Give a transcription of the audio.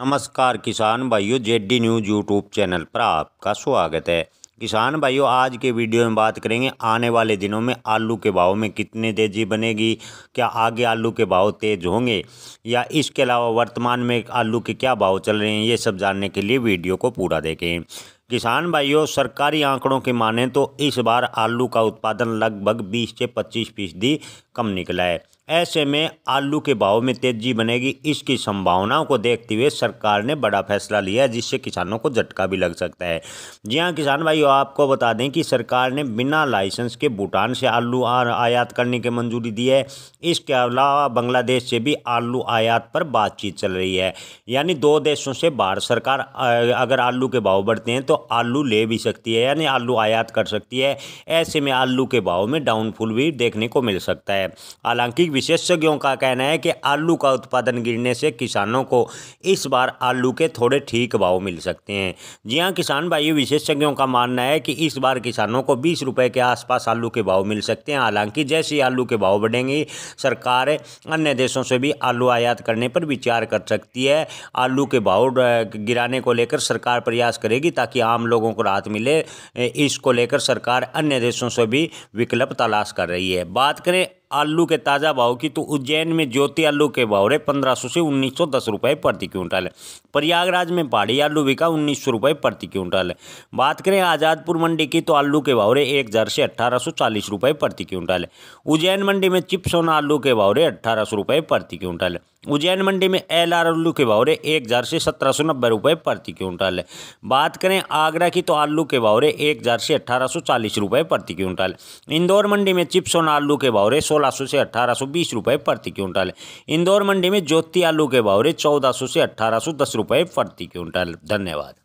नमस्कार किसान भाइयों जेडी न्यूज़ यूट्यूब चैनल पर आपका स्वागत है किसान भाइयों आज के वीडियो में बात करेंगे आने वाले दिनों में आलू के भाव में कितनी तेज़ी बनेगी क्या आगे आलू के भाव तेज़ होंगे या इसके अलावा वर्तमान में आलू के क्या भाव चल रहे हैं ये सब जानने के लिए वीडियो को पूरा देखें किसान भाइयों सरकारी आंकड़ों के माने तो इस बार आलू का उत्पादन लगभग 20 से 25 फीसदी कम निकला है ऐसे में आलू के भाव में तेजी बनेगी इसकी संभावनाओं को देखते हुए सरकार ने बड़ा फैसला लिया जिससे किसानों को झटका भी लग सकता है जी हाँ किसान भाइयों आपको बता दें कि सरकार ने बिना लाइसेंस के भूटान से आलू आयात करने की मंजूरी दी है इसके अलावा बांग्लादेश से भी आलू आयात पर बातचीत चल रही है यानी दो देशों से बाहर सरकार अगर आलू के भाव बढ़ते हैं तो आलू ले भी सकती है यानी आलू आयात कर सकती है ऐसे में आलू के भाव में डाउनफुल भी देखने को मिल सकता है हालांकि विशेषज्ञों का कहना है कि आलू का उत्पादन गिरने से किसानों को इस बार आलू के थोड़े ठीक भाव मिल सकते हैं जी हाँ किसान भाई विशेषज्ञों का मानना है कि इस बार किसानों को बीस रुपये के आसपास आलू के भाव मिल सकते हैं हालांकि जैसे आलू के भाव बढ़ेंगे सरकार अन्य देशों से भी आलू आयात करने पर विचार कर सकती है आलू के भाव गिराने को लेकर सरकार प्रयास करेगी ताकि आम लोगों को राहत मिले इसको लेकर सरकार अन्य देशों से भी विकल्प तलाश कर रही है बात करें आलू के ताज़ा भाव की तो उज्जैन में ज्योति आलू के भाव रहे पंद्रह से उन्नीस सौ दस रुपये प्रति क्विंटल है प्रयागराज में पहाड़ी आलू बिका उन्नीस सौ रुपये प्रति क्विंटल है बात करें आज़ादपुर मंडी की तो आलू के भाव रहे एक हज़ार से अट्ठारह सौ चालीस रुपये प्रति क्विंटल है उज्जैन मंडी में चिप्सोन आलू के भाव रहे अट्ठारह सौ रुपये प्रति क्विंटल है उज्जैन मंडी में एल आर आलू के भाव एक हज़ार से सत्रह सौ नब्बे रुपये प्रति क्विंटल है बात करें आगरा की तो आलू के भाव एक हज़ार से अट्ठारह सौ चालीस रुपये प्रति क्विंटल इंदौर मंडी में और आलू के भाव सोलह सौ से अट्ठारह सौ बीस रुपये प्रति क्विंटल है इंदौर मंडी में ज्योति आलू के भाव चौदह सौ से अट्ठारह सौ दस रुपये प्रति क्विंटल धन्यवाद